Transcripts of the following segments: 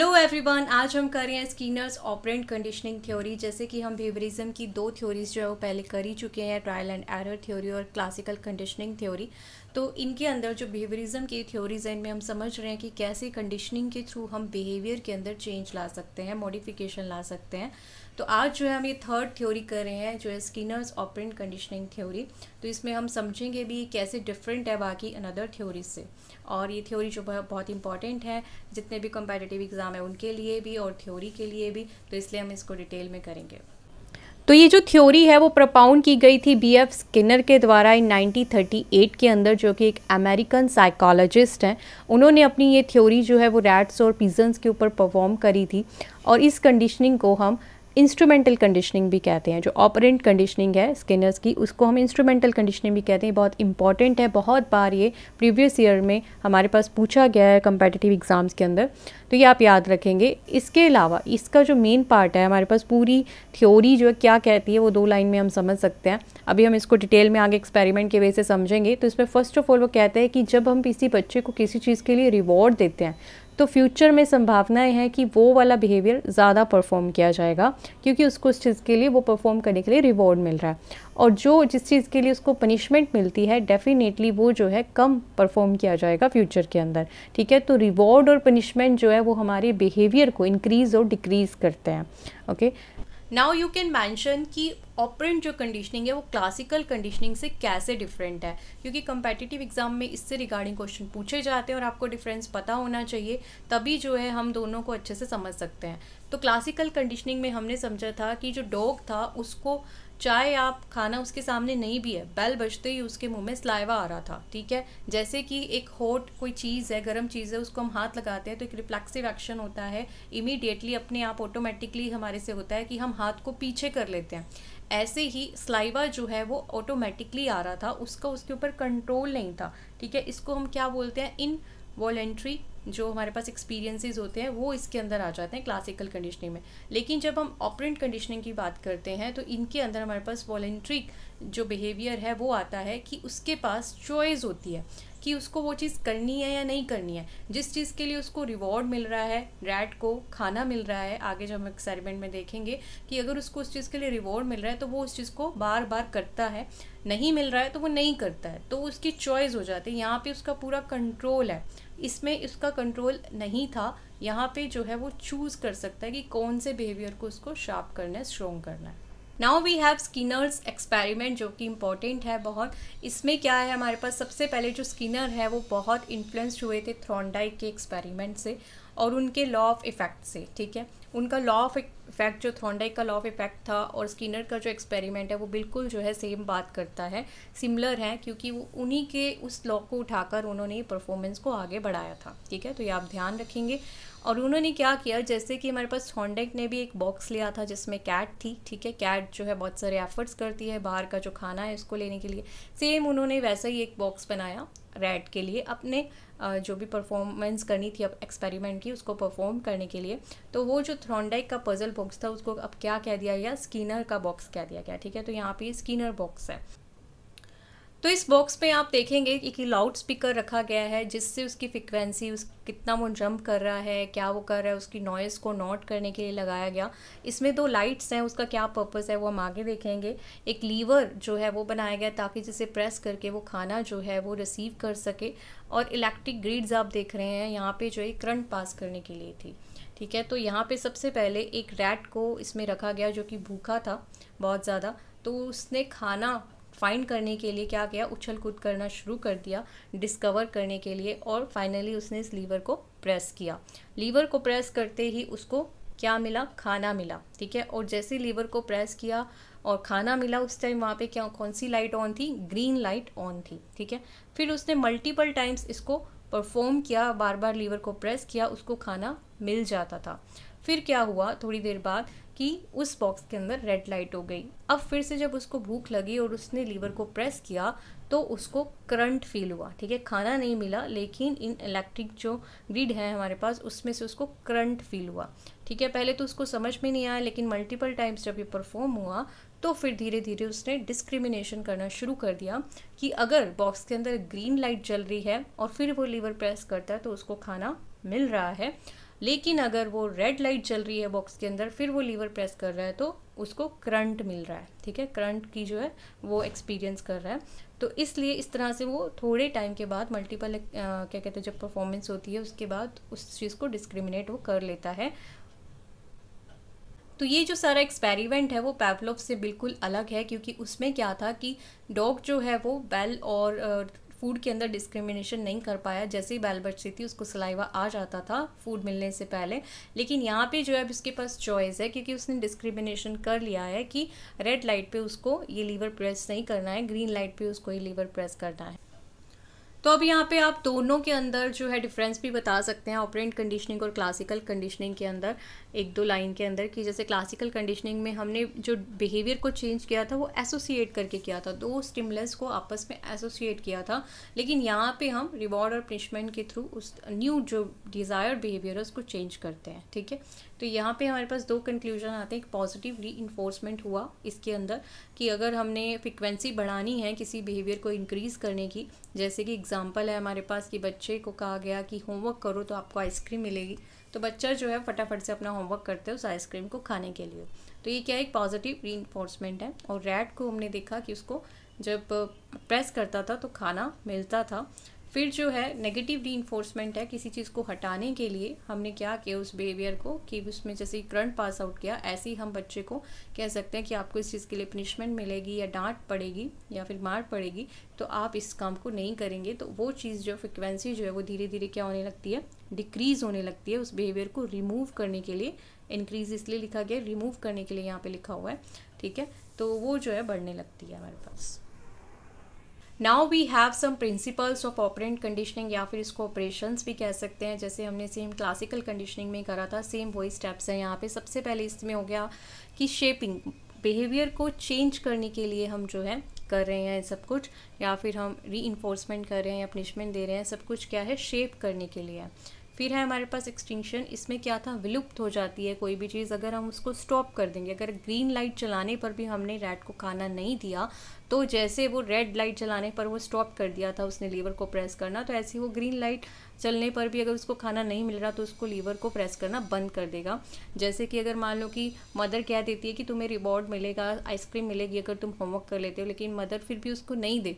hello everyone आज हम कर रहे हैं स्कीनर्स ऑपरेंट कंडीशनिंग थ्योरी जैसे कि हम बिहेवियरिज्म की दो थ्योरीज जो है वो पहले कर ही चुके हैं ट्रायल एंड एरर थ्योरी और क्लासिकल कंडीशनिंग थ्योरी तो इनके अंदर जो बिहेवियरिज्म की थ्योरीज हैं इनमें हम समझ रहे हैं कि कैसे कंडीशनिंग के थ्रू हम बिहेवियर के अंदर चेंज ला सकते हैं मॉडिफिकेशन ला सकते हैं तो आज जो है हम ये थर्ड थ्योरी कर रहे हैं जो है स्किनर्स ऑपरेंट कंडीशनिंग थ्योरी तो इसमें हम समझेंगे भी कैसे डिफरेंट है बाकी अनदर थ्योरी से और ये थ्योरी जो बहुत इंपॉर्टेंट है जितने भी कॉम्पिटेटिव एग्ज़ाम है उनके लिए भी और थ्योरी के लिए भी तो इसलिए हम इसको डिटेल में करेंगे तो ये जो थ्योरी है वो प्रपाउंड की गई थी बी एफ स्किनर के द्वारा इन 1938 के अंदर जो कि एक अमेरिकन साइकोलॉजिस्ट हैं उन्होंने अपनी ये थ्योरी जो है वो रैट्स और पीजन्स के ऊपर परफॉर्म करी थी और इस कंडीशनिंग को हम इंस्ट्रूमेंटल कंडीशनिंग भी कहते हैं जो ऑपरेंट कंडीशनिंग है स्किनर्स की उसको हम इंस्ट्रूमेंटल कंडीशनिंग भी कहते हैं बहुत इंपॉर्टेंट है बहुत बार ये प्रीवियस ईयर में हमारे पास पूछा गया है कंपेटिटिव एग्ज़ाम्स के अंदर तो ये आप याद रखेंगे इसके अलावा इसका जो मेन पार्ट है हमारे पास पूरी थ्योरी जो है क्या कहती है वो दो लाइन में हम समझ सकते हैं अभी हम इसको डिटेल में आगे एक्सपेरिमेंट के वे से समझेंगे तो इसमें फ़र्स्ट ऑफ ऑल वो कहते हैं कि जब हम किसी बच्चे को किसी चीज़ के लिए रिवॉर्ड देते हैं तो फ्यूचर में संभावनाएं हैं कि वो वाला बिहेवियर ज़्यादा परफॉर्म किया जाएगा क्योंकि उसको उस चीज़ के लिए वो परफॉर्म करने के लिए रिवॉर्ड मिल रहा है और जो जिस चीज़ के लिए उसको पनिशमेंट मिलती है डेफिनेटली वो जो है कम परफॉर्म किया जाएगा फ्यूचर के अंदर ठीक है तो रिवॉर्ड और पनिशमेंट जो है वो हमारे बिहेवियर को इंक्रीज़ और डिक्रीज़ करते हैं okay now you can mention कि ऑपरेंट जो कंडीशनिंग है वो क्लासिकल कंडीशनिंग से कैसे डिफरेंट है क्योंकि कंपेटिटिव एग्जाम में इससे रिगार्डिंग क्वेश्चन पूछे जाते हैं और आपको डिफरेंस पता होना चाहिए तभी जो है हम दोनों को अच्छे से समझ सकते हैं तो क्लासिकल कंडीशनिंग में हमने समझा था कि जो डॉग था उसको चाहे आप खाना उसके सामने नहीं भी है बैल बजते ही उसके मुंह में स्लाइवा आ रहा था ठीक है जैसे कि एक हॉट कोई चीज़ है गर्म चीज़ है उसको हम हाथ लगाते हैं तो एक रिफ्लेक्सिव एक्शन होता है इमीडिएटली अपने आप ऑटोमेटिकली हमारे से होता है कि हम हाथ को पीछे कर लेते हैं ऐसे ही स्लाइवा जो है वो ऑटोमेटिकली आ रहा था उसका उसके ऊपर कंट्रोल नहीं था ठीक है इसको हम क्या बोलते हैं इन वॉलेंट्री जो हमारे पास एक्सपीरियंसेस होते हैं वो इसके अंदर आ जाते हैं क्लासिकल कंडीशनिंग में लेकिन जब हम ऑपरेंट कंडीशनिंग की बात करते हैं तो इनके अंदर हमारे पास वॉलेंट्रिक जो बिहेवियर है वो आता है कि उसके पास चॉइस होती है कि उसको वो चीज़ करनी है या नहीं करनी है जिस चीज़ के लिए उसको रिवॉर्ड मिल रहा है रैट को खाना मिल रहा है आगे जब हम एक्सपेरिमेंट में देखेंगे कि अगर उसको उस चीज़ के लिए रिवॉर्ड मिल रहा है तो वो उस चीज़ को बार बार करता है नहीं मिल रहा है तो वो नहीं करता है तो उसकी चॉइस हो जाती है यहाँ पर उसका पूरा कंट्रोल है इसमें उसका कंट्रोल नहीं था यहाँ पे जो है वो चूज़ कर सकता है कि कौन से बिहेवियर को उसको शार्प करना है स्ट्रॉन्ग करना है now we have Skinner's experiment जो कि इम्पॉर्टेंट है बहुत इसमें क्या है हमारे पास सबसे पहले जो स्किनर है वो बहुत इन्फ्लुएंस्ड हुए थे थ्रॉन्डाइक के एक्सपेरिमेंट से और उनके लॉ ऑफ इफेक्ट से ठीक है उनका लॉ ऑफ इफेक्ट जो थ्रॉन्डाइक का लॉ ऑफ इफेक्ट था और स्किनर का जो एक्सपेरिमेंट है वो बिल्कुल जो है सेम बात करता है सिमिलर है क्योंकि वो उन्हीं के उस लॉ को उठाकर उन्होंने परफॉर्मेंस को आगे बढ़ाया था ठीक है तो ये आप ध्यान रखेंगे और उन्होंने क्या किया जैसे कि हमारे पास हॉन्डेक ने भी एक बॉक्स लिया था जिसमें कैट थी ठीक है कैट जो है बहुत सारे एफर्ट्स करती है बाहर का जो खाना है उसको लेने के लिए सेम उन्होंने वैसा ही एक बॉक्स बनाया रेड के लिए अपने जो भी परफॉर्मेंस करनी थी अब एक्सपेरिमेंट की उसको परफॉर्म करने के लिए तो वो जो थ्रॉन्डाइक का पजल बॉक्स था उसको अब क्या कह दिया गया स्कीनर का बॉक्स कह दिया गया ठीक है तो यहाँ पे स्कीनर बॉक्स है तो इस बॉक्स में आप देखेंगे एक लाउड स्पीकर रखा गया है जिससे उसकी फ्रिक्वेंसी उस कितना वो जंप कर रहा है क्या वो कर रहा है उसकी नॉइज़ को नोट करने के लिए लगाया गया इसमें दो लाइट्स हैं उसका क्या पर्पस है वो हम आगे देखेंगे एक लीवर जो है वो बनाया गया ताकि जिसे प्रेस करके वो खाना जो है वो रिसीव कर सके और इलेक्ट्रिक ग्रिड्स आप देख रहे हैं यहाँ पर जो है करंट पास करने के लिए थी ठीक है तो यहाँ पर सबसे पहले एक रैट को इसमें रखा गया जो कि भूखा था बहुत ज़्यादा तो उसने खाना फाइंड करने के लिए क्या किया उछल कूद करना शुरू कर दिया डिस्कवर करने के लिए और फाइनली उसने इस लीवर को प्रेस किया लीवर को प्रेस करते ही उसको क्या मिला खाना मिला ठीक है और जैसे लीवर को प्रेस किया और खाना मिला उस टाइम वहाँ पे क्या कौन सी लाइट ऑन थी ग्रीन लाइट ऑन थी ठीक है फिर उसने मल्टीपल टाइम्स इसको परफॉर्म किया बार बार लीवर को प्रेस किया उसको खाना मिल जाता था फिर क्या हुआ थोड़ी देर बाद कि उस बॉक्स के अंदर रेड लाइट हो गई अब फिर से जब उसको भूख लगी और उसने लीवर को प्रेस किया तो उसको करंट फील हुआ ठीक है खाना नहीं मिला लेकिन इन इलेक्ट्रिक जो ग्रिड है हमारे पास उसमें से उसको करंट फील हुआ ठीक है पहले तो उसको समझ में नहीं आया लेकिन मल्टीपल टाइम्स जब ये परफॉर्म हुआ तो फिर धीरे धीरे उसने डिस्क्रिमिनेशन करना शुरू कर दिया कि अगर बॉक्स के अंदर ग्रीन लाइट जल रही है और फिर वो लीवर प्रेस करता है तो उसको खाना मिल रहा है लेकिन अगर वो रेड लाइट चल रही है बॉक्स के अंदर फिर वो लीवर प्रेस कर रहा है तो उसको करंट मिल रहा है ठीक है करंट की जो है वो एक्सपीरियंस कर रहा है तो इसलिए इस तरह से वो थोड़े टाइम के बाद मल्टीपल क्या कहते हैं जब परफॉर्मेंस होती है उसके बाद उस चीज़ को डिस्क्रिमिनेट वो कर लेता है तो ये जो सारा एक्सपेरिमेंट है वो पैवलोव से बिल्कुल अलग है क्योंकि उसमें क्या था कि डॉग जो है वो बेल और फूड के अंदर डिस्क्रिमिनेशन नहीं कर पाया जैसे ही बैल बच्ची थी उसको सलाइवा आ जाता था फूड मिलने से पहले लेकिन यहाँ पे जो है अब उसके पास चॉइस है क्योंकि उसने डिस्क्रिमिनेशन कर लिया है कि रेड लाइट पे उसको ये लीवर प्रेस नहीं करना है ग्रीन लाइट पे उसको ये लीवर प्रेस करना है तो अब यहाँ पे आप दोनों के अंदर जो है डिफरेंस भी बता सकते हैं ऑपरेंट कंडीशनिंग और क्लासिकल कंडीशनिंग के अंदर एक दो लाइन के अंदर कि जैसे क्लासिकल कंडीशनिंग में हमने जो बिहेवियर को चेंज किया था वो एसोसिएट करके किया था दो स्टिमुलस को आपस में एसोसिएट किया था लेकिन यहाँ पे हम रिवॉर्ड और पनिशमेंट के थ्रू उस न्यू जो डिज़ायर बिहेवियर है उसको चेंज करते हैं ठीक है तो यहाँ पे हमारे पास दो कंक्लूजन आते हैं एक पॉजिटिव री हुआ इसके अंदर कि अगर हमने फ्रिक्वेंसी बढ़ानी है किसी बिहेवियर को इंक्रीज़ करने की जैसे कि एग्जाम्पल है हमारे पास कि बच्चे को कहा गया कि होमवर्क करो तो आपको आइसक्रीम मिलेगी तो बच्चा जो है फटाफट से अपना होमवर्क करते है उस आइसक्रीम को खाने के लिए तो ये क्या एक पॉजिटिव री है और रैट को हमने देखा कि उसको जब प्रेस करता था तो खाना मिलता था फिर जो है नेगेटिव री है किसी चीज़ को हटाने के लिए हमने क्या किया उस बिहेवियर को कि उसमें जैसे करंट पास आउट किया ऐसे ही हम बच्चे को कह सकते हैं कि आपको इस चीज़ के लिए पनिशमेंट मिलेगी या डांट पड़ेगी या फिर मार पड़ेगी तो आप इस काम को नहीं करेंगे तो वो चीज़ जो फ्रिक्वेंसी जो है वो धीरे धीरे क्या होने लगती है डिक्रीज़ होने लगती है उस बिहेवियर को रिमूव करने के लिए इंक्रीज इसलिए लिखा गया रिमूव करने के लिए यहाँ पर लिखा हुआ है ठीक है तो वो जो है बढ़ने लगती है हमारे पास now we have some principles of operant conditioning या फिर इसको ऑपरेशंस भी कह सकते हैं जैसे हमने सेम क्लासिकल कंडीशनिंग में करा था सेम वही स्टेप्स हैं यहाँ पे सबसे पहले इसमें हो गया कि शेपिंग बिहेवियर को चेंज करने के लिए हम जो है कर रहे हैं सब कुछ या फिर हम री कर रहे हैं या पनिशमेंट दे रहे हैं सब कुछ क्या है शेप करने के लिए फिर है हमारे पास एक्सटिंक्शन इसमें क्या था विलुप्त हो जाती है कोई भी चीज़ अगर हम उसको स्टॉप कर देंगे अगर ग्रीन लाइट चलाने पर भी हमने रैट को खाना नहीं दिया तो जैसे वो रेड लाइट चलाने पर वो स्टॉप कर दिया था उसने लीवर को प्रेस करना तो ऐसे वो ग्रीन लाइट चलने पर भी अगर उसको खाना नहीं मिल रहा तो उसको लीवर को प्रेस करना बंद कर देगा जैसे कि अगर मान लो कि मदर कह देती है कि तुम्हें रिवॉर्ड मिलेगा आइसक्रीम मिलेगी अगर तुम होमवर्क कर लेते हो लेकिन मदर फिर भी उसको नहीं दे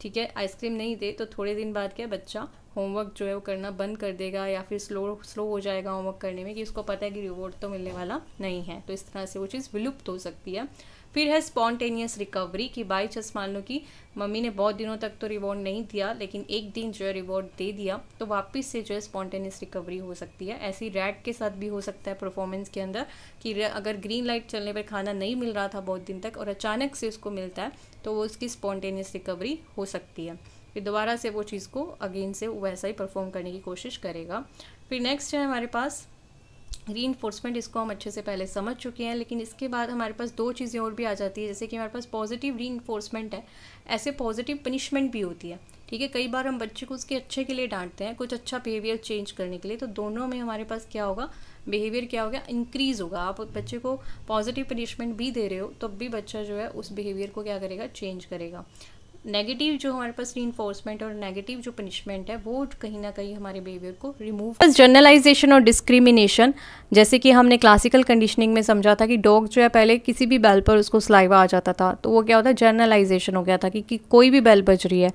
ठीक है आइसक्रीम नहीं दे तो थोड़े दिन बाद क्या बच्चा होमवर्क जो है वो करना बंद कर देगा या फिर स्लो स्लो हो जाएगा होमवर्क करने में कि उसको पता है कि रिवॉर्ड तो मिलने वाला नहीं है तो इस तरह से वो चीज़ विलुप्त हो सकती है फिर है स्पॉन्टेनियस रिकवरी कि बाई चांस मान लो कि मम्मी ने बहुत दिनों तक तो रिवॉर्ड नहीं दिया लेकिन एक दिन जो है रिवॉर्ड दे दिया तो वापस से जो है स्पॉन्टेनियस रिकवरी हो सकती है ऐसी रैट के साथ भी हो सकता है परफॉर्मेंस के अंदर कि अगर ग्रीन लाइट चलने पर खाना नहीं मिल रहा था बहुत दिन तक और अचानक से उसको मिलता है तो वो उसकी स्पॉन्टेनियस रिकवरी हो सकती है फिर दोबारा से वो चीज़ को अगेन से वैसा ही परफॉर्म करने की कोशिश करेगा फिर नेक्स्ट है हमारे पास री इन्फोर्समेंट इसको हम अच्छे से पहले समझ चुके हैं लेकिन इसके बाद हमारे पास दो चीज़ें और भी आ जाती है जैसे कि हमारे पास पॉजिटिव री इन्फोर्समेंट है ऐसे पॉजिटिव पनिशमेंट भी होती है ठीक है कई बार हम बच्चे को उसके अच्छे के लिए डांटते हैं कुछ अच्छा बिहेवियर चेंज करने के लिए तो दोनों में हमारे पास क्या होगा बिहेवियर क्या होगा इंक्रीज़ होगा आप बच्चे को पॉजिटिव पनिशमेंट भी दे रहे हो तब तो भी बच्चा जो है उस बिहेवियर को क्या करेगा चेंज करेगा नेगेटिव जो हमारे पास री और नेगेटिव जो पनिशमेंट है वो कहीं ना कहीं हमारे बिहेवियर को रिमूव बस जर्नलाइजेशन और डिस्क्रिमिनेशन जैसे कि हमने क्लासिकल कंडीशनिंग में समझा था कि डॉग जो है पहले किसी भी बैल पर उसको स्लाइवा आ जाता था तो वो क्या होता है जर्नलाइजेशन हो गया था कि, कि कोई भी बैल बज रही है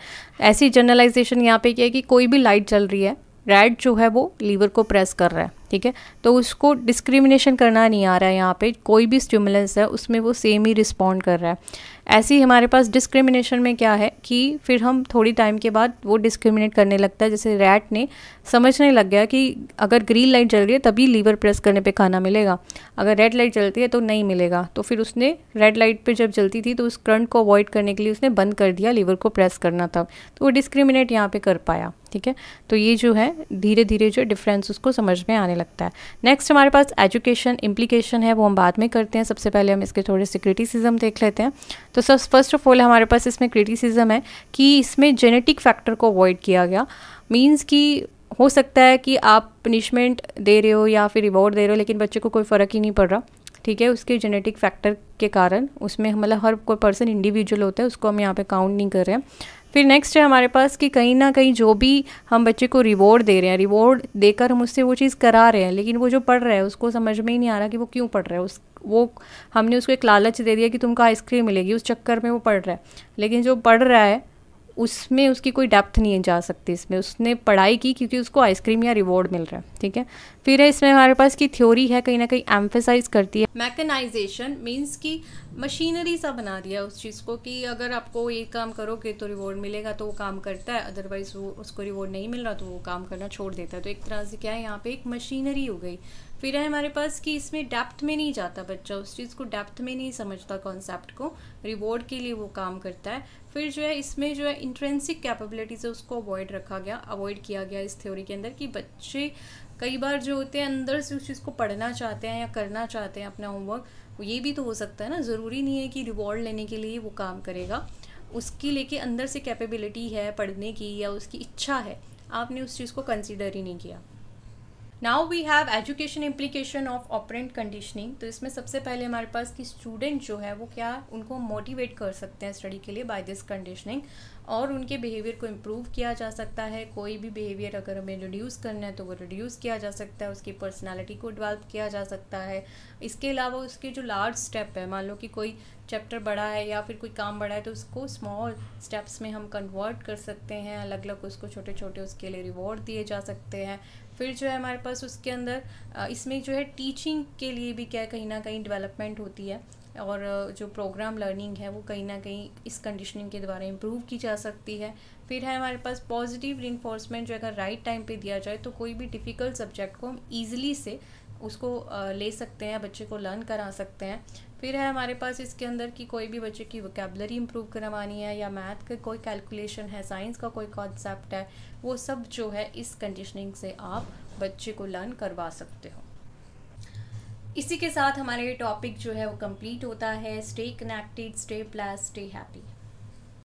ऐसी जर्नलाइजेशन यहाँ पे क्या है कि कोई भी लाइट चल रही है रेड जो है वो लीवर को प्रेस कर रहा है ठीक है तो उसको डिस्क्रिमिनेशन करना नहीं आ रहा है यहाँ पे कोई भी स्टिमुलेंस है उसमें वो सेम ही रिस्पॉन्ड कर रहा है ऐसे ही हमारे पास डिस्क्रिमिनेशन में क्या है कि फिर हम थोड़ी टाइम के बाद वो डिस्क्रिमिनेट करने लगता है जैसे रैट ने समझने लग गया कि अगर ग्रीन लाइट जल रही है तभी लीवर प्रेस करने पे खाना मिलेगा अगर रेड लाइट जलती है तो नहीं मिलेगा तो फिर उसने रेड लाइट पे जब जलती थी तो उस करंट को अवॉइड करने के लिए उसने बंद कर दिया लीवर को प्रेस करना था तो वो डिस्क्रिमिनेट यहाँ पर कर पाया ठीक है तो ये जो है धीरे धीरे जो डिफरेंस उसको समझ में आने करने लगता है नेक्स्ट हमारे पास एजुकेशन इम्प्लीकेशन है वो हम बाद में करते हैं सबसे पहले हम इसके थोड़े से क्रिटिसिज्म देख लेते हैं तो सब फर्स्ट ऑफ ऑल हमारे पास इसमें क्रिटिसिज्म है कि इसमें जेनेटिक फैक्टर को अवॉइड किया गया मीन्स कि हो सकता है कि आप पनिशमेंट दे रहे हो या फिर रिवॉर्ड दे रहे हो लेकिन बच्चे को कोई फ़र्क ही नहीं पड़ रहा ठीक है उसके जेनेटिक फैक्टर के कारण उसमें मतलब हर कोई पर्सन इंडिविजुअल होता है उसको हम यहाँ पे काउंट नहीं कर रहे हैं फिर नेक्स्ट है हमारे पास कि कहीं ना कहीं जो भी हम बच्चे को रिवॉर्ड दे रहे हैं रिवॉर्ड देकर हम उससे वो चीज़ करा रहे हैं लेकिन वो जो पढ़ रहा है उसको समझ में ही नहीं आ रहा कि वो क्यों पढ़ रहा है उस वो हमने उसको एक लालच दे दिया कि तुमको आइसक्रीम मिलेगी उस चक्कर में वो पढ़ रहा है लेकिन जो पढ़ रहा है उसमें उसकी कोई डेप्थ नहीं जा सकती इसमें उसने पढ़ाई की क्योंकि उसको आइसक्रीम या रिवॉर्ड मिल रहा है ठीक है फिर है इसमें हमारे पास की थ्योरी है कहीं ना कहीं एम्फेसाइज करती है मैकेनाइजेशन मीन्स कि मशीनरी सा बना दिया उस चीज़ को कि अगर आपको ये काम करोगे तो रिवॉर्ड मिलेगा तो वो काम करता है अदरवाइज वो उसको रिवॉर्ड नहीं मिल रहा तो वो काम करना छोड़ देता है तो एक तरह से क्या है यहाँ पे एक मशीनरी हो गई फिर है हमारे पास कि इसमें डेप्थ में नहीं जाता बच्चा उस चीज़ को डेप्थ में नहीं समझता कॉन्सेप्ट को रिवॉर्ड के लिए वो काम करता है फिर जो है इसमें जो है इंट्रेंसिक कैपेबिलिटीज़ है उसको अवॉइड रखा गया अवॉइड किया गया इस थ्योरी के अंदर कि बच्चे कई बार जो होते हैं अंदर से उस चीज़ को पढ़ना चाहते हैं या करना चाहते हैं अपना होमवर्क ये भी तो हो सकता है ना ज़रूरी नहीं है कि रिवॉर्ड लेने के लिए वो काम करेगा उसकी लेके अंदर से कैपेबिलिटी है पढ़ने की या उसकी इच्छा है आपने उस चीज़ को कंसिडर ही नहीं किया now we have education implication of operant conditioning तो इसमें सबसे पहले हमारे पास कि स्टूडेंट जो है वो क्या उनको मोटिवेट कर सकते हैं स्टडी के लिए बाय दिस कंडीशनिंग और उनके बिहेवियर को इम्प्रूव किया जा सकता है कोई भी बिहेवियर अगर हमें रिड्यूस करना है तो वो रिड्यूस किया जा सकता है उसकी पर्सनैलिटी को डेवलप किया जा सकता है इसके अलावा उसके जो लार्ज स्टेप है मान लो कि कोई चैप्टर बड़ा है या फिर कोई काम बड़ा है तो उसको स्मॉल स्टेप्स में हम कन्वर्ट कर सकते हैं अलग अलग उसको छोटे छोटे उसके लिए रिवॉर्ड दिए जा सकते हैं फिर जो है हमारे पास उसके अंदर इसमें जो है टीचिंग के लिए भी क्या कहीं ना कहीं डेवलपमेंट होती है और जो प्रोग्राम लर्निंग है वो कहीं ना कहीं इस कंडीशनिंग के द्वारा इम्प्रूव की जा सकती है फिर है हमारे पास पॉजिटिव रिन्फोर्समेंट जो अगर राइट टाइम पे दिया जाए तो कोई भी डिफ़िकल्ट सब्जेक्ट को हम ईजिली से उसको ले सकते हैं बच्चे को लर्न करा सकते हैं फिर है हमारे पास इसके अंदर की कोई भी बच्चे की वोकेबलरी इम्प्रूव करवानी है या मैथ का कोई कैलकुलेशन है साइंस का कोई कॉन्सेप्ट है वो सब जो है इस कंडीशनिंग से आप बच्चे को लर्न करवा सकते हो इसी के साथ हमारे ये टॉपिक जो है वो कंप्लीट होता है stay connected stay plus stay happy